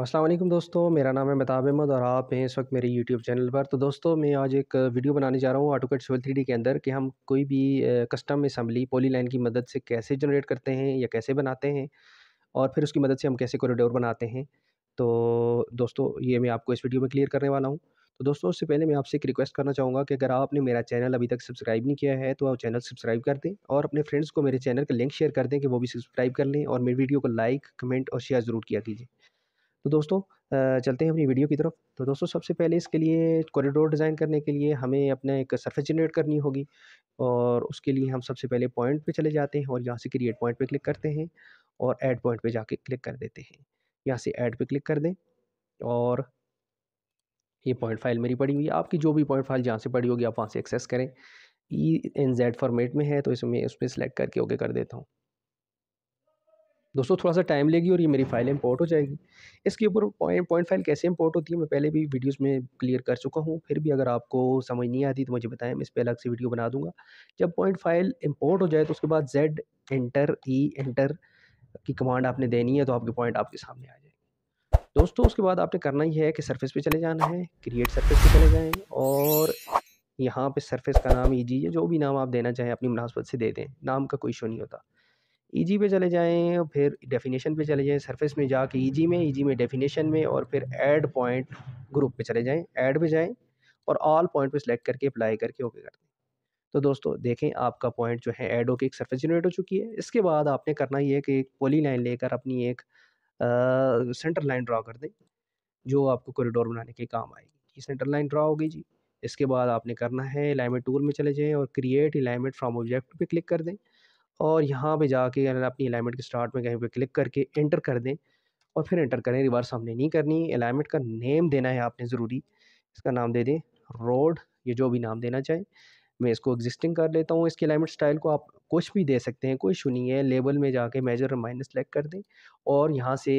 असलम दोस्तों मेरा नाम है मेहताब अहमद और आप हैं इस वक्त मेरे YouTube चैनल पर तो दोस्तों मैं आज एक वीडियो बनाने जा रहा हूँ ऑटोकट सिविल थ्री के अंदर कि हम कोई भी कस्टम असम्बली पोली लाइन की मदद से कैसे जनरेट करते हैं या कैसे बनाते हैं और फिर उसकी मदद से हम कैसे कॉरिडोर बनाते हैं तो दोस्तों ये मैं आपको इस वीडियो में क्लियर करने वाला हूँ तो दोस्तों उससे पहले मैं आपसे एक रिक्वेस्ट करना चाहूँगा कि अगर आपने मेरा चैनल अभी तक सब्सक्राइब नहीं किया है तो आप चैनल सब्सक्राइब कर दें और अपने फ्रेंड्स को मेरे चैनल का लिंक शेयर कर दें कि वो भी सब्सक्राइब कर लें और मेरी वीडियो को लाइक कमेंट और शेयर ज़रूर किया कीजिए तो दोस्तों चलते हैं अपनी वीडियो की तरफ तो दोस्तों सबसे पहले इसके लिए कॉरिडोर डिज़ाइन करने के लिए हमें अपने एक सरफेस जनरेट करनी होगी और उसके लिए हम सबसे पहले पॉइंट पे चले जाते हैं और यहाँ से क्रिएट पॉइंट पे क्लिक करते हैं और ऐड पॉइंट पे जाके क्लिक कर देते हैं यहाँ से ऐड पे क्लिक कर दें और ये पॉइंट फाइल मेरी पड़ी हुई है आपकी जो भी पॉइंट फाइल जहाँ से पड़ी होगी आप वहाँ से एक्सेस करें ई एन जेड फॉर्मेट में है तो इसमें उस पर सिलेक्ट करके ओके कर देता हूँ दोस्तों थोड़ा सा टाइम लेगी और ये मेरी फाइल इंपोर्ट हो जाएगी इसके ऊपर पॉइंट पॉइंट फाइल कैसे इंपोर्ट होती है मैं पहले भी वीडियोस में क्लियर कर चुका हूँ फिर भी अगर आपको समझ नहीं आती तो मुझे बताएं मैं इस पर अलग से वीडियो बना दूंगा जब पॉइंट फाइल इंपोर्ट हो जाए तो उसके बाद जेड एंटर ई एंटर की कमांड आपने देनी है तो आपके पॉइंट आपके सामने आ जाएंगे दोस्तों उसके बाद आपने करना ही है कि सर्फेस पर चले जाना है क्रिएट सर्फेस पर चले जाएँ और यहाँ पर सर्फेस का नाम ईजी e है जो भी नाम आप देना चाहें अपनी मुनासबत से दे दें नाम का कोई इशू नहीं होता ईजी e पे चले जाएँ फिर डेफिनेशन पे चले जाएँ सरफेस में जाके ईजी e में ईजी e में डेफिनेशन में और फिर ऐड पॉइंट ग्रुप पे चले जाएँ ऐड पे जाएँ और ऑल पॉइंट पे सेलेक्ट करके अप्लाई करके ओके कर दें तो दोस्तों देखें आपका पॉइंट जो है ऐड होकर एक सरफेस जनरेट हो चुकी है इसके बाद आपने करना ये है कि एक पोली लाइन लेकर अपनी एक सेंटर लाइन ड्रा कर दें जो आपको कॉरिडोर बनाने के काम आएगी ये सेंटर लाइन ड्रा होगी जी इसके बाद आपने करना है अलाइनमेंट टूल में चले जाएँ और क्रिएट अलाइनमेंट फ्रॉम ऑब्जेक्ट पे क्लिक कर दें और यहाँ पे जाके अगर अपनी अलाइनमेंट के स्टार्ट में कहीं पे क्लिक करके एंटर कर दें और फिर एंटर करें रिवर्स हमने नहीं करनी अलाइनमेंट का नेम देना है आपने ज़रूरी इसका नाम दे दें रोड ये जो भी नाम देना चाहें मैं इसको एग्जिस्टिंग कर लेता हूँ इसके अलाइनमेंट स्टाइल को आप कुछ भी दे सकते हैं कोई इशू नहीं है लेबल में जाके मेजर माइनस सेलेक्ट कर दें और यहाँ से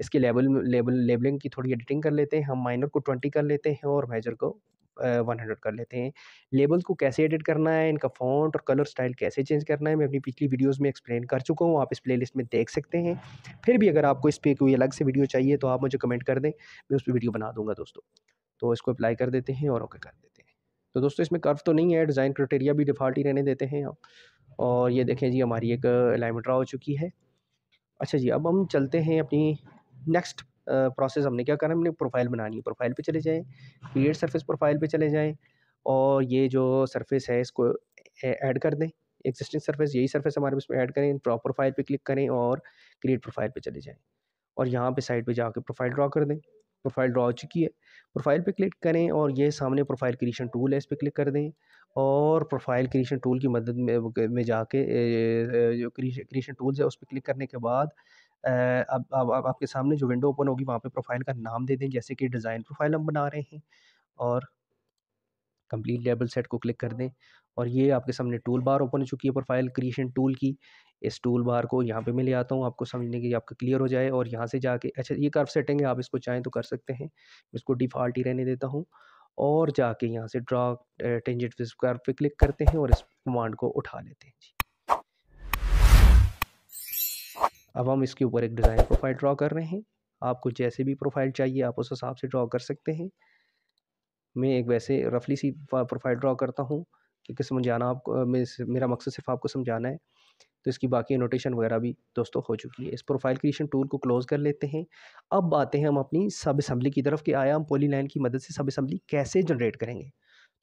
इसके लेबल लेबल लेबलिंग की थोड़ी एडिटिंग कर लेते हैं हम माइनर को ट्वेंटी कर लेते हैं और मेजर को वन हंड्रेड कर लेते हैं लेबल को कैसे एडिट करना है इनका फॉन्ट और कलर स्टाइल कैसे चेंज करना है मैं अपनी पिछली वीडियोज़ में एक्सप्लेन कर चुका हूँ आप इस प्लेलिस्ट में देख सकते हैं फिर भी अगर आपको इस पर कोई अलग से वीडियो चाहिए तो आप मुझे कमेंट कर दें मैं उस पर वीडियो बना दूँगा दोस्तों तो इसको अप्लाई कर देते हैं और ओके कर देते हैं तो दोस्तों इसमें कर्व तो नहीं है डिज़ाइन क्राइटेरिया भी डिफ़ॉल्ट ही रहने देते हैं और ये देखें जी हमारी एक अलाइमेंट ड्रा हो चुकी है अच्छा जी अब हम चलते हैं अपनी नेक्स्ट प्रोसेस हमने क्या करना है हमने प्रोफाइल बनानी है प्रोफाइल पे चले जाएँ क्रिएट सरफेस प्रोफाइल पे चले जाएँ और ये जो सरफेस है इसको ऐड कर दें एग्जिस्टिंग सरफेस यही सरफेस हमारे इसमें ऐड करें प्रोफाइल पर क्लिक करें और क्रिएट प्रोफाइल पर चले जाएँ और यहाँ पर साइड पर जाके प्रोफाइल ड्रा कर दें प्रोफाइल ड्रा हो चुकी है प्रोफाइल पर क्लिक करें और ये सामने प्रोफाइल क्रिएशन टूल है इस पर क्लिक कर दें और प्रोफाइल क्रिएशन टूल की मदद में में जाके जो क्रिएशन टूल्स है उस पर क्लिक करने के बाद अब, अब, अब आपके सामने जो विंडो ओपन होगी वहाँ पे प्रोफाइल का नाम दे दें जैसे कि डिज़ाइन प्रोफाइल हम बना रहे हैं और कंप्लीट लेबल सेट को क्लिक कर दें और ये आपके सामने टूल बार ओपन हो चुकी है प्रोफाइल क्रिएशन टूल की इस टूल बार को यहाँ पे मैं ले आता हूँ आपको समझने के लिए आपका क्लियर हो जाए और यहाँ से जाके अच्छा ये कर्व सेटिंग है आप इसको चाहें तो कर सकते हैं इसको डिफ़ॉल्ट ही रहने देता हूँ और जाके यहाँ से ड्रा टेंजेंट कर्व पे क्लिक करते हैं और इस कमांड को उठा लेते हैं जी अब हम इसके ऊपर एक डिज़ाइन प्रोफाइल ड्रा कर रहे हैं आपको जैसे भी प्रोफाइल चाहिए आप उस हिसाब से ड्रा कर सकते हैं मैं एक वैसे रफली सी प्रोफाइल ड्रा करता हूँ क्योंकि समझाना आपको मेरा मकसद सिर्फ आपको समझाना है तो इसकी बाकी नोटेशन वगैरह भी दोस्तों हो चुकी है इस प्रोफाइल क्रिएशन टूल को क्लोज़ कर लेते हैं अब आते हैं हम अपनी सब असम्बली की तरफ कि आया हम पोली लाइन की मदद से सब असम्बली कैसे जनरेट करेंगे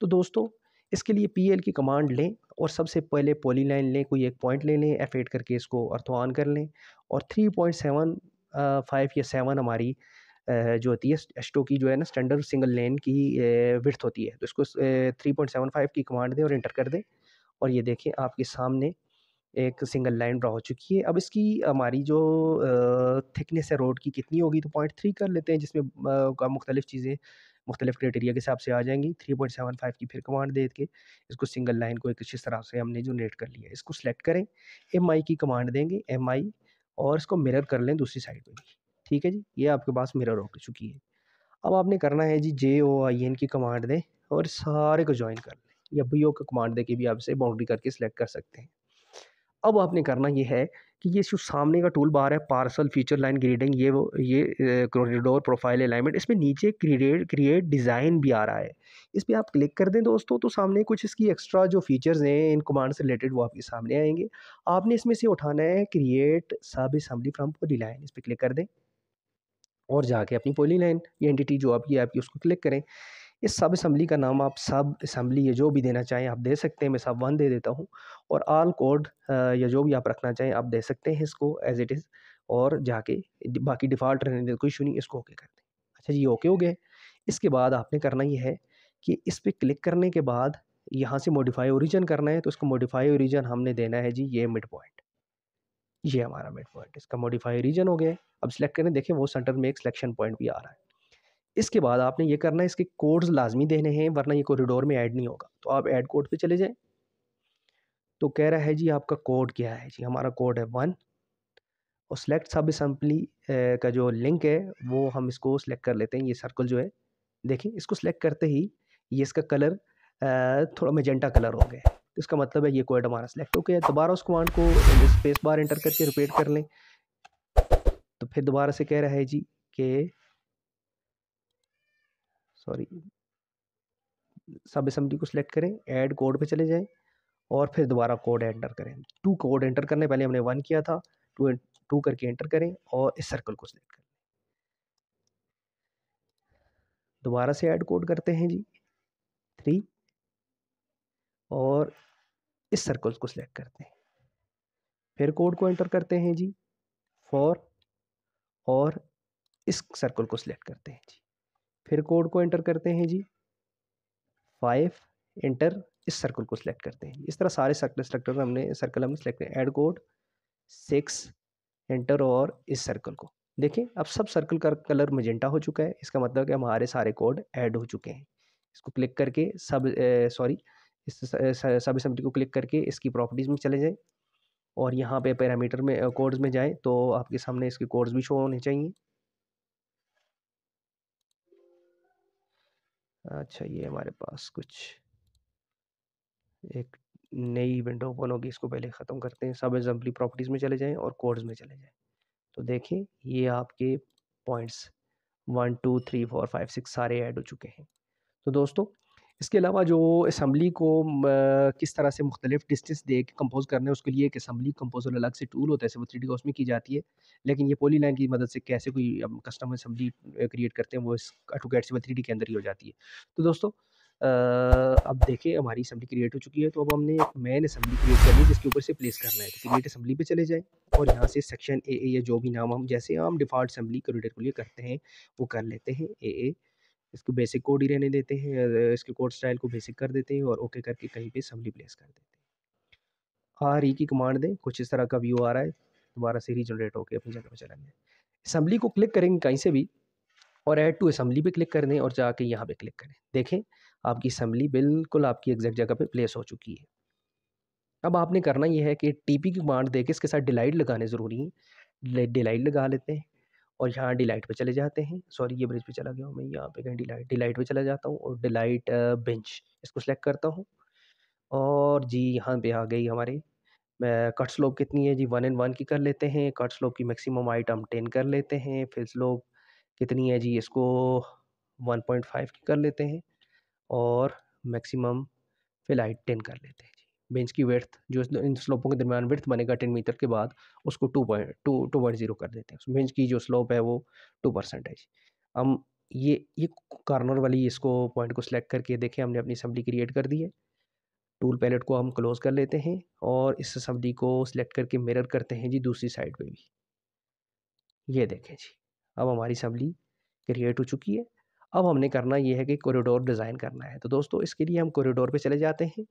तो दोस्तों इसके लिए पी की कमांड लें और सबसे पहले पॉली लाइन लें कोई एक पॉइंट ले लें एफ एड करके इसको अर्थो ऑन कर लें और थ्री पॉइंट सेवन फाइव या सेवन हमारी जो होती है एस्टो की जो है ना स्टैंडर्ड सिंगल लेन की विर्थ होती है तो इसको थ्री पॉइंट सेवन फाइव की कमांड दें और इंटर कर दें और ये देखें आपके सामने एक सिंगल लाइन ड्रा हो चुकी है अब इसकी हमारी जो थिकनेस है रोड की कितनी होगी तो पॉइंट थ्री कर लेते हैं जिसमें मुख्तलिफ चीज़ें मुख्तलिफ क्राइटेरिया के हिसाब से आ जाएंगी थ्री पॉइंट सेवन फाइव की फिर कमांड दे के इसको सिंगल लाइन को एक अच्छी तरह से हमने जो नेट कर लिया इसको सेलेक्ट करें एम आई की कमांड देंगे एम आई और इसको मिरर कर लें दूसरी साइड में भी ठीक है जी ये आपके पास मिरर हो चुकी है अब आपने करना है जी जे ओ आई एन की कमांड दें और सारे को ज्वाइन कर लें या बी ओ का कमांड दे के भी आप इसे बाउंड्री करके सेलेक्ट कर सकते हैं अब आपने करना ये है कि ये जो सामने का टूल बार है पार्सल फीचर लाइन ग्रेडिंग ये वो ये कॉरिडोर प्रोफाइल अलाइनमेंट इसमें नीचे क्रिएट क्रिएट डिज़ाइन भी आ रहा है इस पर आप क्लिक कर दें दोस्तों तो सामने कुछ इसकी एक्स्ट्रा जो फीचर्स हैं इन कमांड से रिलेटेड वो आपके सामने आएंगे आपने इसमें से उठाना है क्रिएट सब असम्बली फ्राम पोली लाइन इस पर क्लिक कर दें और जाके अपनी पोली लाइन या एंटिटी जो आपकी आपकी उसको क्लिक करें इस सब असम्बली का नाम आप सब असम्बली या जो भी देना चाहें आप दे सकते हैं मैं सब वन दे देता हूँ और आल कोड या जो भी आप रखना चाहें आप दे सकते हैं इसको एज इट इज़ और जाके बाकी डिफ़ाल्ट रहने दे कोई इशू नहीं इसको ओके कर दें अच्छा जी ओके हो गए इसके बाद आपने करना ये है कि इस पर क्लिक करने के बाद यहाँ से मॉडिफाई ओरिजन करना है तो इसको मॉडिफाई ओरिजन हमने देना है जी ये मिड पॉइंट ये हमारा मिड पॉइंट इसका मॉडिफाई ओरिजन हो गया अब सिलेक्ट करें देखें वो सेंटर में एक सिलेक्शन पॉइंट भी आ रहा है इसके बाद आपने ये करना है इसके कोड्स लाजमी देने हैं वरना ये कॉरिडोर में ऐड नहीं होगा तो आप ऐड कोड पे चले जाएं तो कह रहा है जी आपका कोड क्या है जी हमारा कोड है वन और सिलेक्ट सब असम्पली का जो लिंक है वो हम इसको सिलेक्ट कर लेते हैं ये सर्कल जो है देखें इसको सिलेक्ट करते ही ये इसका कलर थोड़ा मेजेंटा कलर हो गया तो इसका मतलब है ये कोड हमारा सिलेक्ट हो गया दोबारा उस कमांड को स्पेस बार एंटर करके रिपीट कर लें तो फिर दोबारा से कह रहा है जी कि सॉरी सब असम्बली को सिलेक्ट करें ऐड कोड पे चले जाएं और फिर दोबारा कोड एंटर करें टू कोड एंटर करने पहले हमने वन किया था टू टू करके एंटर करें और इस सर्कल को सिलेक्ट करें दोबारा से ऐड कोड करते हैं जी थ्री और इस सर्कल को सिलेक्ट करते हैं फिर कोड को एंटर करते हैं जी फोर और इस सर्कल को सिलेक्ट करते हैं जी फिर कोड को एंटर करते हैं जी फाइव एंटर इस सर्कल को सिलेक्ट करते हैं इस तरह सारे सर्कल सिलेक्टर हमने सर्कल हमने सेलेक्ट किया एड कोड सिक्स एंटर और इस सर्कल को देखिए अब सब सर्कल का कलर मजेंटा हो चुका है इसका मतलब कि हमारे सारे कोड ऐड हो चुके हैं इसको क्लिक करके सब सॉरी इस सब सब्जी को क्लिक करके इसकी प्रॉपर्टीज़ में चले जाएँ और यहाँ पे पैरामीटर में कोड्स में जाएँ तो आपके सामने इसके कोड्स भी शो होने चाहिए अच्छा ये हमारे पास कुछ एक नई विंडो ओपन होगी इसको पहले ख़त्म करते हैं सब एग्जाम्पली प्रॉपर्टीज़ में चले जाएं और कोड्स में चले जाएं तो देखें ये आपके points one two three four five six सारे ऐड हो चुके हैं तो दोस्तों इसके अलावा जो असम्बली को किस तरह से मुख्तलिफ डिस्टेंस दे के कम्पोज करना है उसके लिए एक इसम्बली कंपोजर अलग से टूल होता है वो थ्री डी उसमें की जाती है लेकिन ये पोली लाइन की मदद से कैसे कोई कस्टम असम्बली क्रिएट करते हैं वो इस अटू कैट से थ्री डी के अंदर ही हो जाती है तो दोस्तों अब देखें हमारी असम्बली क्रिएट हो चुकी है तो अब हमने एक मेन असम्बली क्रिएट करनी है जिसके ऊपर से प्लेस करना है तो क्रिएट इसम्बली पे चले जाएं और यहाँ से सेक्शन ए ए या जो भी नाम हम जैसे हम डिफ़ॉल्ट असम्बली क्रिएटर के लिए करते हैं वो कर लेते हैं ए ए इसको बेसिक कोड ही रहने देते हैं इसके कोड स्टाइल को बेसिक कर देते हैं और ओके करके कहीं पे सबली प्लेस कर देते हैं आर हाँ, ई की कमांड दें कुछ इस तरह का व्यू आ रहा है दोबारा से रीजनरेट होकर अपनी जगह पर चला गया असम्बली को क्लिक करेंगे कहीं से भी और ऐड टू असम्बली पे क्लिक कर दें और जाके यहाँ पे क्लिक करें देखें आपकी असम्बली बिल्कुल आपकी एग्जैक्ट जगह पे प्लेस हो चुकी है अब आपने करना यह है कि टीपी की कमांड देके इसके साथ डिलाइट लगाने ज़रूरी है डिलाइट लगा लेते हैं और यहाँ डिलाइट पे चले जाते हैं सॉरी ये ब्रिज पे चला गया हूँ मैं यहाँ पे कहीं डिलाइट डिलाइट पे चला जाता हूँ और डिलाइट बेंच इसको सिलेक्ट करता हूँ और जी यहाँ पे आ गई हमारे कट स्लोप कितनी है जी वन एंड वन की कर लेते हैं कट स्लोप की मैक्सिमम आइट हम टेन कर लेते हैं फिर स्लोप कितनी है जी इसको वन पॉइंट फाइव की कर लेते हैं और मैक्सिमम फिलइट टेन कर लेते हैं बेंच की वर्थ जो इन स्लोपों के दरमियान वर्थ बनेगा टेन मीटर के बाद उसको two point two two point zero कर देते हैं बेंच की जो स्लोप है वो टू परसेंट है हम ये ये कॉर्नर वाली इसको पॉइंट को सिलेक्ट करके देखें हमने अपनी असम्बली क्रिएट कर दी है टूल पैलेट को हम क्लोज़ कर लेते हैं और इस असम्बली को सिलेक्ट करके मिरर करते हैं जी दूसरी साइड पे भी ये देखें जी अब हमारी असम्बली क्रिएट हो चुकी है अब हमने करना ये है कि कॉरिडोर डिज़ाइन करना है तो दोस्तों इसके लिए हम कॉरिडोर पे चले जाते हैं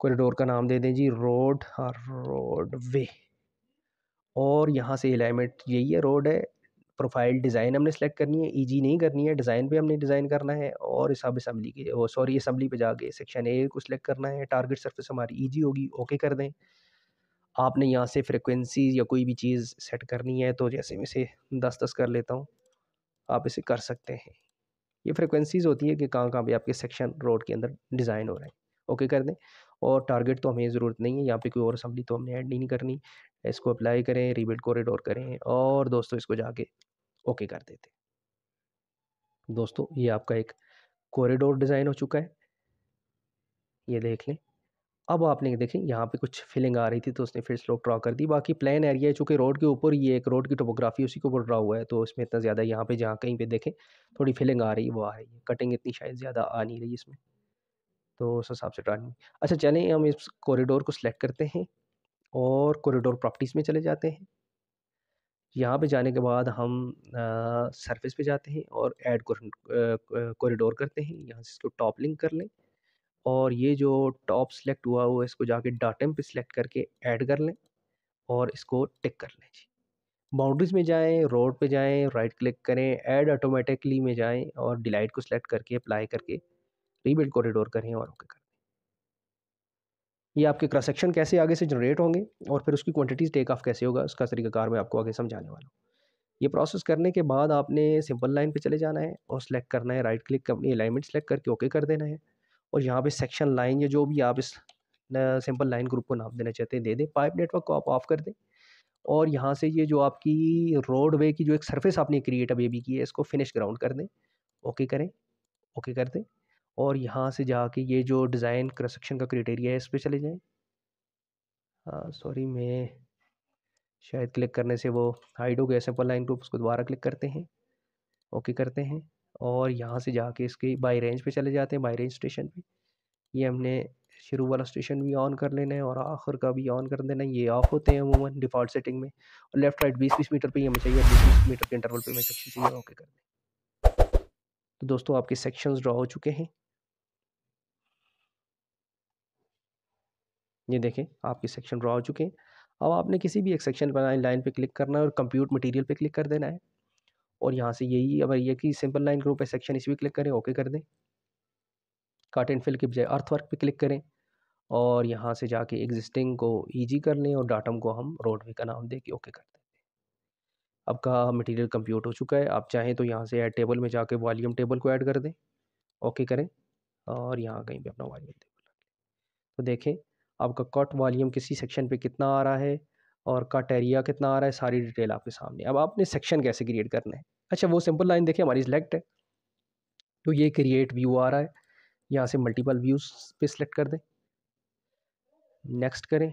कॉरिडोर का नाम दे दें जी रोड हाँ रोड वे और यहाँ से अलाइनमेंट यही है रोड है प्रोफाइल डिज़ाइन हमने सेलेक्ट करनी है ईजी नहीं करनी है डिज़ाइन पे हमने डिज़ाइन करना है और सब असम्बली के वो सॉरी असम्बली पे जाके सेक्शन ए को सिलेक्ट करना है टारगेट सरफेस हमारी ईजी होगी ओके कर दें आपने यहाँ से फ्रिक्वेंसी या कोई भी चीज़ सेट करनी है तो जैसे मैं इसे दस दस कर लेता हूँ आप इसे कर सकते हैं ये फ्रिक्वेंसीज़ होती है कि कहाँ कहाँ पर आपके सेक्शन रोड के अंदर डिज़ाइन हो रहे हैं ओके कर दें और टारगेट तो हमें ज़रूरत नहीं है यहाँ पे कोई और असम्बली तो हमने ऐड नहीं करनी इसको अप्लाई करें रिबिल्ड कॉरिडोर करें और दोस्तों इसको जाके ओके कर देते दोस्तों ये आपका एक कॉरिडोर डिज़ाइन हो चुका है ये देख लें अब आपने देखें यहाँ पे कुछ फिलिंग आ रही थी तो उसने फिर स्लोप ड्रा कर दी बाकी प्लान एरिया है चूँकि रोड के ऊपर ये एक रोड की टोपोग्राफी उसी के ऊपर ड्रा हुआ है तो इसमें इतना ज़्यादा यहाँ पे जहाँ कहीं पे देखें थोड़ी फिलिंग आ रही है वो आ रही है कटिंग इतनी शायद ज़्यादा आ नहीं रही इसमें तो उस हिसाब से ड्राइंग अच्छा चलें हम इस कॉरिडोर को सिलेक्ट करते हैं और कॉरिडोर प्रॉपर्टीज़ में चले जाते हैं यहाँ पे जाने के बाद हम सरफेस पे जाते हैं और ऐड कॉरिडोर करते हैं यहाँ से इसको टॉप लिंक कर लें और ये जो टॉप सेलेक्ट हुआ हुआ इसको जाके डाटम पे सिलेक्ट करके ऐड कर लें और इसको टिक कर लें जी बाउंड्रीज़ में जाएं रोड पे जाएं राइट क्लिक करें ऐड ऑटोमेटिकली में जाएं और डिलाइट को सिलेक्ट करके अप्लाई करके रीबिल्ड कॉरिडोर करें और ओके करें ये आपके क्रॉस सेक्शन कैसे आगे से जनरेट होंगे और फिर उसकी क्वांटिटीज टेक ऑफ कैसे होगा उसका तरीकाकार मैं आपको आगे समझाने वाला हूँ ये प्रोसेस करने के बाद आपने सिंपल लाइन पर चले जाना है और सिलेक्ट करना है राइट क्लिक अपनी अलाइनमेंट सेलेक्ट करके ओके कर देना है और यहाँ पर सेक्शन लाइन या जो भी आप इस सिंपल लाइन ग्रुप को नाप देना चाहते हैं दे दें पाइप नेटवर्क को आप ऑफ कर दें और यहाँ से ये जो आपकी रोडवे की जो एक सरफेस आपने क्रिएट अभी भी की है इसको फिनिश ग्राउंड कर दें ओके करें ओके कर दें और यहाँ से जाके ये जो डिज़ाइन क्रसक्शन का क्राइटेरिया है इस पर चले जाएँ हाँ सॉरी मैं शायद क्लिक करने से वो हाइड हो गया सिंपल लाइन ग्रुप उसको दोबारा क्लिक करते हैं ओके करते हैं और यहाँ से जाके इसके बाई रेंज पे चले जाते हैं बाई रेंज स्टेशन पे ये हमने शुरू वाला स्टेशन भी ऑन कर लेना है और आखिर का भी ऑन कर देना है ये ऑफ होते हैं अमूमन डिफ़ॉल्ट सेटिंग में और लेफ्ट राइट बीस बीस मीटर पर ही हमें चाहिए बीस बीस मीटर के इंटरवल पर हमें सेक्शन चाहिए ओके कर दें तो दोस्तों आपके सेक्शंस ड्रा हो चुके हैं ये देखें आपके सेक्शन ड्रा हो चुके हैं अब आपने किसी भी एक सेक्शन बनाए लाइन पे क्लिक करना है और कंप्यूट मटेरियल पे क्लिक कर देना है और यहाँ से यही अब ये कि सिंपल लाइन ग्रुप है सेक्शन इस पर क्लिक करें ओके कर दें काट एंड फिल के बजाय अर्थवर्क पे क्लिक करें और यहाँ से जाके एग्जिस्टिंग को ईजी कर लें और डाटम को हम रोडवे का नाम दे के ओके कर दें आपका मटीरियल कम्प्यूट हो चुका है आप चाहें तो यहाँ से एड टेबल में जाके वॉलीम टेबल को ऐड कर दें ओके करें और यहाँ कहीं पर अपना वॉल्यूम टेबल तो देखें आपका कट वॉल्यूम किसी सेक्शन पे कितना आ रहा है और कट एरिया कितना आ रहा है सारी डिटेल आपके सामने अब आपने सेक्शन कैसे क्रिएट करना है अच्छा वो सिंपल लाइन देखिए हमारी सिलेक्ट है तो ये क्रिएट व्यू आ रहा है यहाँ से मल्टीपल व्यूज़ पे सिलेक्ट कर दें नेक्स्ट करें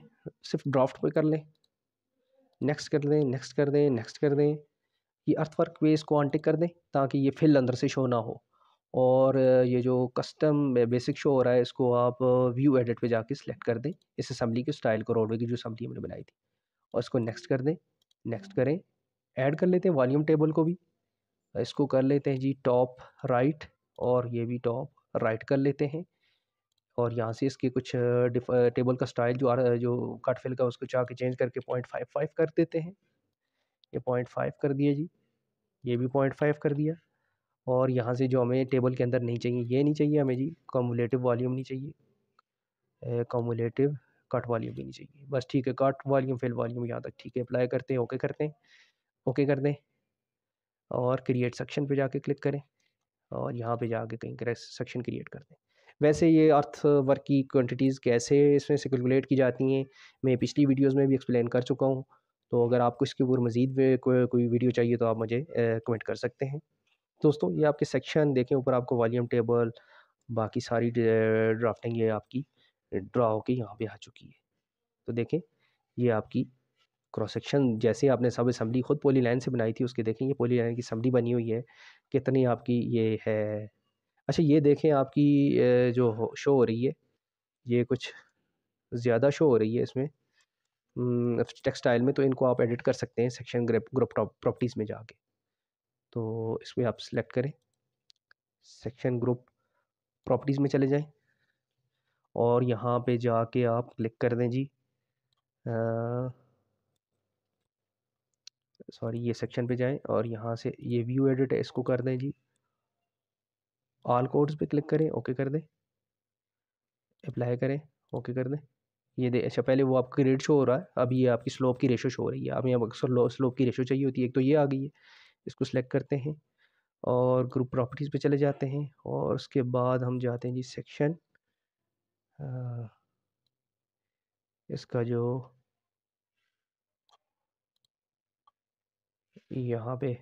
सिर्फ ड्राफ्ट पे कर लें नेक्स्ट कर दें नेक्स्ट कर दें नेक्स्ट कर दें ये अर्थवर्क पे इसको अनटिक कर दें ताकि ये फिल अंदर से शो ना हो और ये जो कस्टम बेसिक शो हो रहा है इसको आप व्यू एडिट पे जाके सेलेक्ट कर दें इस असम्बली के स्टाइल को रोडवे की जो असम्बली हमने बनाई थी और इसको नेक्स्ट कर दें नेक्स्ट करें ऐड कर लेते हैं वॉल्यूम टेबल को भी इसको कर लेते हैं जी टॉप राइट और ये भी टॉप राइट कर लेते हैं और यहाँ से इसके कुछ टेबल का स्टाइल जो आ, जो कट फिल का उसको चाह के चेंज करके पॉइंट फाइव फाइव कर देते हैं ये पॉइंट फाइव कर दिया जी ये भी पॉइंट फाइव कर दिया और यहाँ से जो हमें टेबल के अंदर नहीं चाहिए ये नहीं चाहिए हमें जी कॉमुलेटिव वॉल्यूम नहीं चाहिए कॉमुलेटिव कट वॉल्यूम भी नहीं चाहिए बस ठीक है कट वॉल्यूम फिल वॉल्यूम यहाँ तक ठीक है अप्लाई करते हैं ओके करते हैं ओके कर दें और क्रिएट सेक्शन पे जाके क्लिक करें और यहाँ पे जाके कहीं सेक्शन क्रिएट कर दें वैसे ये अर्थ वर्क की क्वांटिटीज़ कैसे इसमें से कैलकुलेट की जाती हैं मैं पिछली वीडियोस में भी एक्सप्लेन कर चुका हूँ तो अगर आपको इसके ऊपर मज़ीद कोई वीडियो चाहिए तो आप मुझे कमेंट कर सकते हैं दोस्तों ये आपके सेक्शन देखें ऊपर आपको वॉल्यूम टेबल बाकी सारी ड्राफ्टिंग ये आपकी ड्रा होके यहाँ पे आ चुकी है तो देखें ये आपकी क्रॉस सेक्शन जैसे आपने सब असम्बली खुद पोली लाइन से बनाई थी उसके देखें ये पोली लाइन की असम्बली बनी हुई है कितनी आपकी ये है अच्छा ये देखें आपकी जो शो हो रही है ये कुछ ज़्यादा शो हो रही है इसमें टेक्सटाइल में तो इनको आप एडिट कर सकते हैं सेक्शन ग्रुप ग्रुप प्रॉपर्टीज़ में जाके तो इसमें आप सिलेक्ट करें सेक्शन ग्रुप प्रॉपर्टीज़ में चले जाएं और यहाँ पे जाके आप क्लिक कर दें जी सॉरी ये सेक्शन पे जाएं और यहाँ से ये व्यू एडिट है इसको कर दें जी ऑल कोड्स पे क्लिक करें ओके कर दें अप्लाई करें ओके कर दें ये दे अच्छा पहले वो आपका ग्रेड शो हो रहा है अब ये आपकी स्लोप की रेशो शो हो रही है आप यहाँ अक्सर स्लोप की रेशो चाहिए होती है एक तो ये आ गई है इसको सिलेक्ट करते हैं और ग्रुप प्रॉपर्टीज़ पे चले जाते हैं और उसके बाद हम जाते हैं जी सेक्शन इसका जो यहाँ पे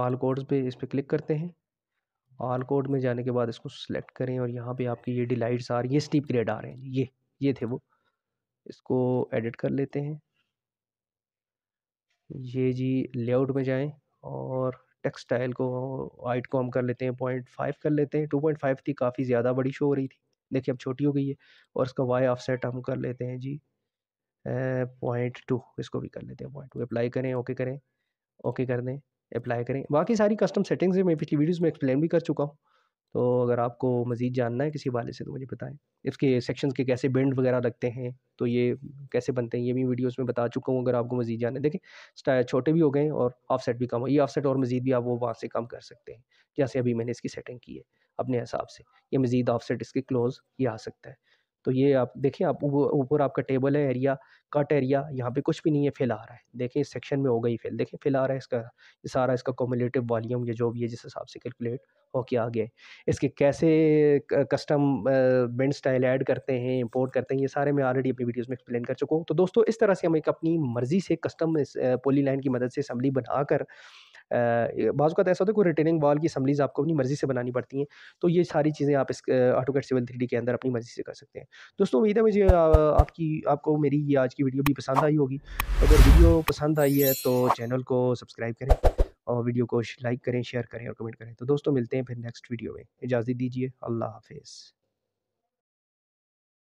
आल कोड्स पे इस पर क्लिक करते हैं आल कोड में जाने के बाद इसको सिलेक्ट करें और यहाँ पे आपकी ये डिलाइट्स आ रही है स्टीप ग्रेड आ रहे हैं ये ये थे वो इसको एडिट कर लेते हैं ये जी लेआउट में जाएं और टेक्सटाइल को वाइट को हम कर लेते हैं पॉइंट फाइव कर लेते हैं टू पॉइंट फाइव थी काफ़ी ज़्यादा बड़ी शो हो रही थी देखिए अब छोटी हो गई है और इसका वाई ऑफसेट हम कर लेते हैं जी पॉइंट टू इसको भी कर लेते हैं पॉइंट टू अप्लाई करें ओके करें ओके कर दें अप्लाई करें बाकी सारी कस्टम सेटिंग्स मैं पिछली वीडियोज़ में एक्सप्लेन भी कर चुका हूँ तो अगर आपको मज़ीद जानना है किसी हवाले से तो मुझे बताएं इसके सेक्शन के कैसे बेंड वगैरह लगते हैं तो ये कैसे बनते हैं ये भी वीडियोस में बता चुका हूँ अगर आपको मज़ीद जानना है देखें छोटे भी हो गए और ऑफ सेट भी कम हो ये ऑफ सेट और मज़ीद भी आप वो वहाँ से कम कर सकते हैं जैसे अभी मैंने इसकी सेटिंग की है अपने हिसाब से ये मज़ीद ऑफ सेट इसके क्लोज़ ये आ सकता है तो ये आप देखिए आप ऊपर आपका टेबल है एरिया कट एरिया यहाँ पे कुछ भी नहीं है फिल आ रहा है देखिए इस सेक्शन में हो गई फिल देखिए फिल आ रहा है इसका ये सारा इसका कॉमुलेटिव वॉल्यूम ये जो भी है जिस हिसाब से कैलकुलेट होके आ गया इसके कैसे कस्टम बेंड स्टाइल ऐड करते हैं इंपोर्ट करते हैं ये सारे मैं ऑलरेडी अपनी वीडियोज़ में एक्सप्लेन कर चुका हूँ तो दोस्तों इस तरह से हम एक अपनी मर्ज़ी से कस्टम पोली लाइन की मदद से असम्बली बनाकर बाज़ का ऐसा होता है कोई रिटर्निंग वॉल की असम्बलीज आपको अपनी मर्ज़ी से बनानी पड़ती हैं तो ये सारी चीज़ें आप इस ऑटोकेट सिविल थ्री के अंदर अपनी मर्ज़ी से कर सकते हैं दोस्तों उम्मीद है मुझे आपकी आपको मेरी ये आज की वीडियो भी पसंद आई होगी अगर वीडियो पसंद आई है तो चैनल को सब्सक्राइब करें और वीडियो को लाइक करें शेयर करें और कमेंट करें तो दोस्तों मिलते हैं फिर नेक्स्ट वीडियो में इजाज़त दीजिए अल्लाह हाफिज़